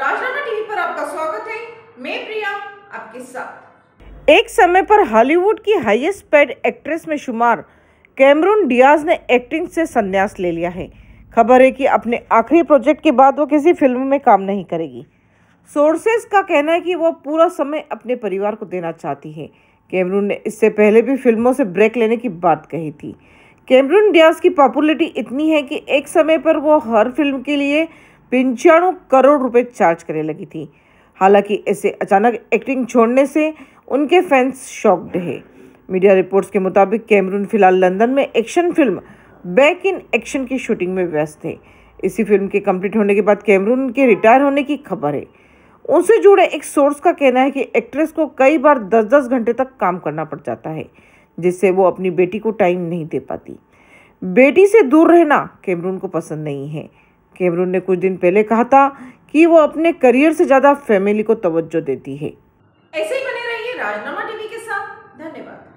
राजनामा TV पर आपका स्वागत है मैं प्रिया आपके साथ एक समय पर हॉलीवुड की हाईएस्ट पेड एक्ट्रेस में शुमार कैमरून डियाज ने एक्टिंग से संन्यास ले लिया है खबर है कि अपने आखिरी प्रोजेक्ट के बाद वो किसी फिल्म में काम नहीं करेगी सोर्सेस का कहना है कि वो पूरा समय अपने परिवार को देना चाहती है कैमरून ने इससे पहले भी फिल्मों से ब्रेक लेने की बात कही थी कैमरून डियाज की पॉपुलरिटी इतनी है कि एक समय पर वो हर फिल्म के लिए पंचाणु करोड़ रुपए चार्ज करने लगी थी हालांकि ऐसे अचानक एक्टिंग छोड़ने से उनके फैंस शॉक्ड है मीडिया रिपोर्ट्स के मुताबिक कैमरून फिलहाल लंदन में action film back in action की शूटिंग में व्यस्त थे इसी फिल्म के कंप्लीट होने के बाद कैमरून के रिटायर होने की खबर है उनसे जुड़े एक सोर्स का कहना है कि एक्ट्रेस को कई बार दस दस घंटे तक काम करना पड़ जाता है जिससे वो अपनी बेटी को टाइम नहीं दे पाती बेटी से दूर रहना कैमरून को पसंद नहीं है कैमरून ने कुछ दिन पहले कहा था कि वो अपने करियर से ज़्यादा फैमिली को तवज्जो देती है ऐसे ही बने रहिए राजनामा टीवी के साथ धन्यवाद